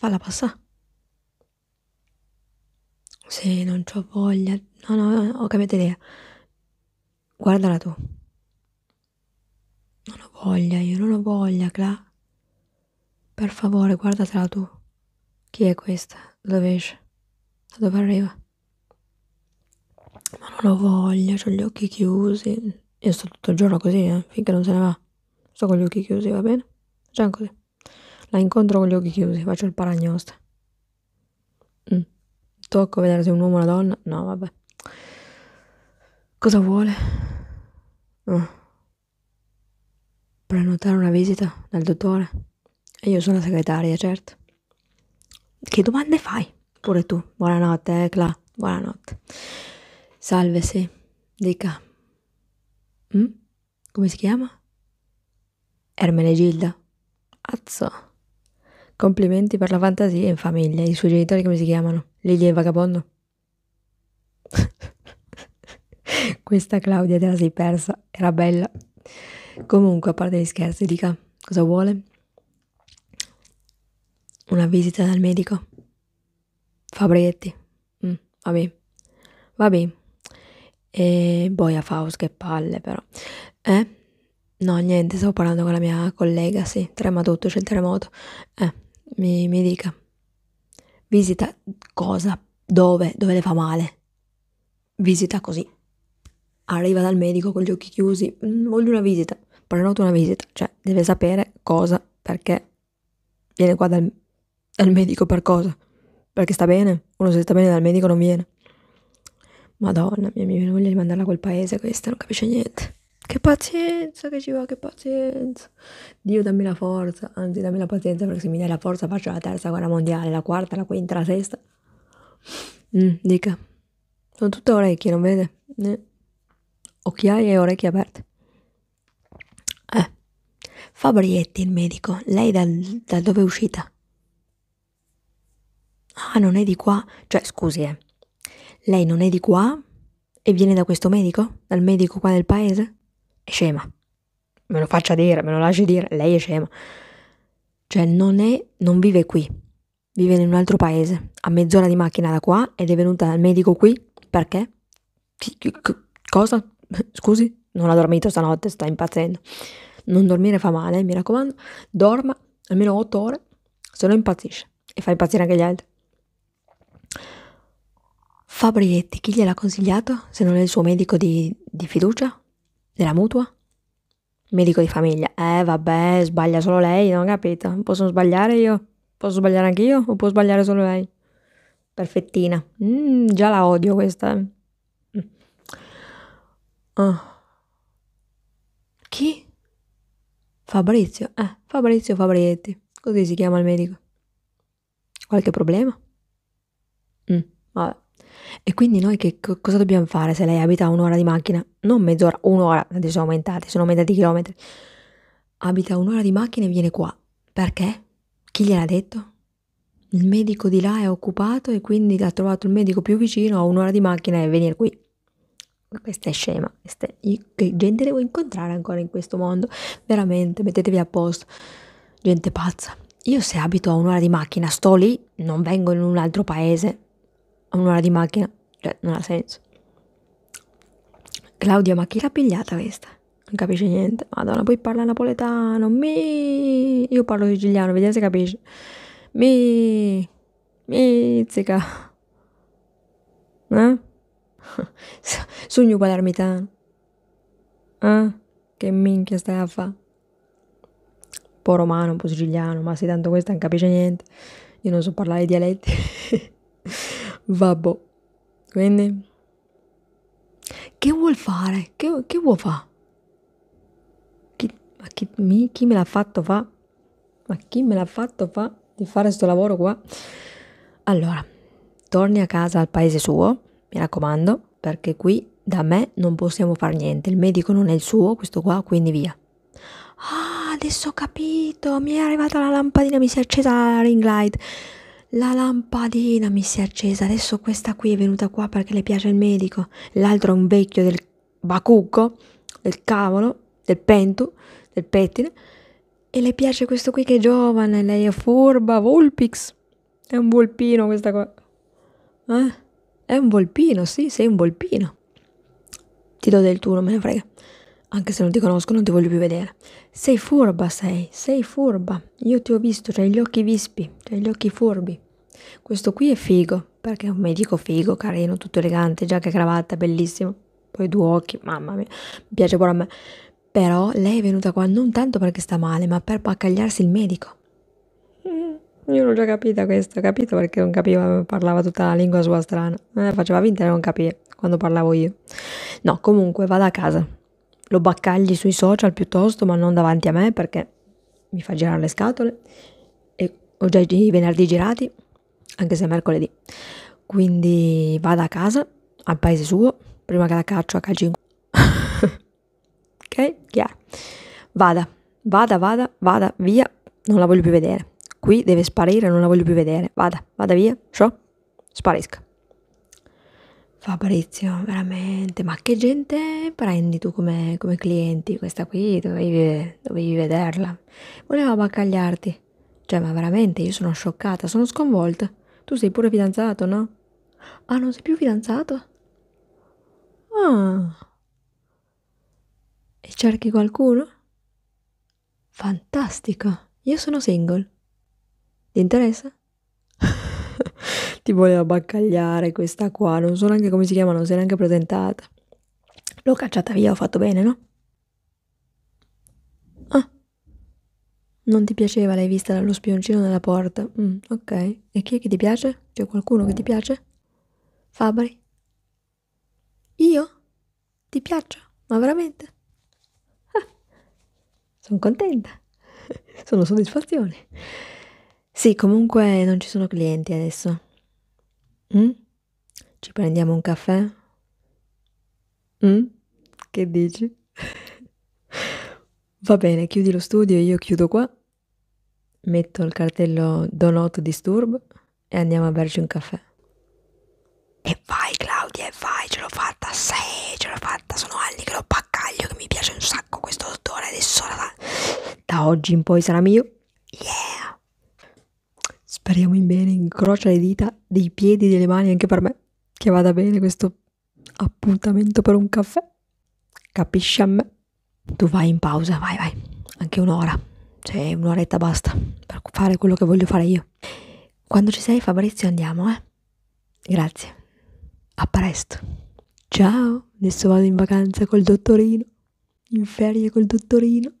falla passà. Se non ho voglia, no, no, no, ho cambiato idea. Guardala tu. Non ho voglia, io non ho voglia, Cla. Per favore, guardatela tu. Chi è questa? Da dove esce? Da dove arriva? Ma non ho voglia, ho gli occhi chiusi. Io sto tutto il giorno così, eh, finché non se ne va. Sto con gli occhi chiusi, va bene? Facciamo così. La incontro con gli occhi chiusi, faccio il paragnosta. Mm. Tocco vedere se è un uomo o una donna? No, vabbè. Cosa vuole? Oh. Prenotare una visita dal dottore? E io sono la segretaria, certo. Che domande fai? Pure tu. Buonanotte, eh, Cla. Buonanotte. Salve, sì. Dica. Mm? Come si chiama? Ermenegilda. Azzo. Complimenti per la fantasia in famiglia. I suoi genitori come si chiamano? Lili e Vagabondo? Questa Claudia te la sei persa, era bella. Comunque, a parte gli scherzi, dica cosa vuole? Una visita dal medico? Fabrietti? Mm, vabbè, vabbè. E boia Faust, che palle però. Eh? No, niente, stavo parlando con la mia collega, sì, trema tutto, c'è il terremoto. Eh, mi, mi dica, visita cosa, dove, dove le fa male. Visita così. Arriva dal medico con gli occhi chiusi, mm, voglio una visita, prenoto una visita, cioè deve sapere cosa, perché viene qua dal, dal medico per cosa. Perché sta bene, uno se sta bene dal medico non viene. Madonna mia, mi viene voglia di mandarla a quel paese questa, non capisce niente. Che pazienza che ci va, che pazienza. Dio dammi la forza, anzi dammi la pazienza perché se mi dai la forza faccio la terza guerra mondiale, la quarta, la quinta, la sesta. Mm, dica. Sono tutte orecchie, non vede? Eh. Occhiaie e orecchie aperte. Eh. Fabrietti, il medico, lei da, da dove è uscita? Ah, non è di qua. Cioè, scusi, eh. Lei non è di qua? E viene da questo medico? Dal medico qua del paese? è scema. Me lo faccia dire, me lo lasci dire, lei è scema. Cioè non è, non vive qui, vive in un altro paese, a mezz'ora di macchina da qua ed è venuta dal medico qui perché? Cosa? Scusi? Non ha dormito stanotte, sta impazzendo. Non dormire fa male, mi raccomando. Dorma almeno 8 ore, se no impazzisce e fa impazzire anche gli altri. Fabrietti, chi gliel'ha consigliato se non è il suo medico di, di fiducia? Della mutua? Medico di famiglia. Eh, vabbè, sbaglia solo lei, non ho capito. Posso sbagliare io? Posso sbagliare anch'io o può sbagliare solo lei? Perfettina. Mm, già la odio questa. Oh. Chi? Fabrizio. Eh, Fabrizio Fabrietti. Così si chiama il medico. Qualche problema? Mm, vabbè. E quindi noi che cosa dobbiamo fare se lei abita un'ora di macchina? Non mezz'ora, un'ora, adesso sono aumentati, sono aumentati i chilometri. Abita un'ora di macchina e viene qua. Perché? Chi gliel'ha detto? Il medico di là è occupato e quindi ha trovato il medico più vicino a un'ora di macchina e venire qui. Questa è scema, questa è... che gente devo incontrare ancora in questo mondo? Veramente, mettetevi a posto. Gente pazza. Io se abito a un'ora di macchina, sto lì, non vengo in un altro paese, a un'ora di macchina, cioè non ha senso. Claudia, ma chi l'ha pigliata questa? Non capisce niente. Madonna, poi parla napoletano. Mi... Io parlo siciliano, vediamo se capisce. Mi... Mizzica. Eh? Sogno palermitano. Eh? Che minchia stai a fa? Un po' romano, un po' siciliano, ma se tanto questa non capisce niente. Io non so parlare dialetti. Vabbè. Quindi... Che vuol fare? Che, che vuol fare? Chi, ma chi, mi, chi me l'ha fatto fa? Ma chi me l'ha fatto fa di fare questo lavoro qua? Allora, torni a casa al paese suo, mi raccomando, perché qui da me non possiamo fare niente. Il medico non è il suo, questo qua, quindi via. Ah, adesso ho capito, mi è arrivata la lampadina, mi si è accesa la ring light. La lampadina mi si è accesa, adesso questa qui è venuta qua perché le piace il medico, l'altro è un vecchio del bacucco, del cavolo, del pentu, del pettine, e le piace questo qui che è giovane, lei è furba, Vulpix, è un volpino questa qua, eh? È un volpino, sì, sei un volpino. Ti do del tuo, non me ne frega anche se non ti conosco non ti voglio più vedere. Sei furba, sei, sei furba. Io ti ho visto, c'hai gli occhi vispi, c'hai gli occhi furbi. Questo qui è figo, perché è un medico figo, carino, tutto elegante, giacca e cravatta, bellissimo. Poi due occhi, mamma mia, mi piace pure a me. Però lei è venuta qua non tanto perché sta male, ma per paccagliarsi il medico. Mm, io l'ho già capita questo, ho capito perché non capiva, parlava tutta la lingua sua strana. Eh, faceva finta di non capire quando parlavo io. No, comunque vada a casa, lo baccagli sui social piuttosto, ma non davanti a me perché mi fa girare le scatole. E ho già i venerdì girati, anche se è mercoledì. Quindi vada a casa, al paese suo, prima che la caccio a calci in ok? Chiaro. Vada, vada, vada, vada, via, non la voglio più vedere. Qui deve sparire, non la voglio più vedere. Vada, vada via, Ciao. sparisca. Fabrizio, veramente, ma che gente prendi tu come, come clienti? Questa qui dovevi, dovevi vederla. Voleva baccagliarti. Cioè, ma veramente, io sono scioccata, sono sconvolta. Tu sei pure fidanzato, no? Ah, non sei più fidanzato? Ah. E cerchi qualcuno? Fantastico, io sono single. Ti interessa? ti voleva baccagliare questa qua, non so neanche come si chiama, non si è neanche presentata. L'ho cacciata via, ho fatto bene, no? Ah, non ti piaceva, l'hai vista dallo spioncino della porta. Mm, ok, e chi è che ti piace? C'è qualcuno che ti piace? Fabri? Io? Ti piaccio? Ma veramente? Ah, sono contenta, sono soddisfazione. Sì, comunque non ci sono clienti adesso. Mm? Ci prendiamo un caffè? Mm? Che dici? Va bene, chiudi lo studio, io chiudo qua, metto il cartello Do Not Disturb e andiamo a berci un caffè. E vai Claudia, e vai, ce l'ho fatta, sì, ce l'ho fatta, sono anni che l'ho paccaglio, che mi piace un sacco questo dottore, adesso da, da oggi in poi sarà mio speriamo in bene, incrocia le dita dei piedi, delle mani, anche per me, che vada bene questo appuntamento per un caffè. Capisci a me? Tu vai in pausa, vai, vai, anche un'ora, cioè un'oretta basta per fare quello che voglio fare io. Quando ci sei Fabrizio andiamo, eh? Grazie. A presto. Ciao, adesso vado in vacanza col dottorino, in ferie col dottorino.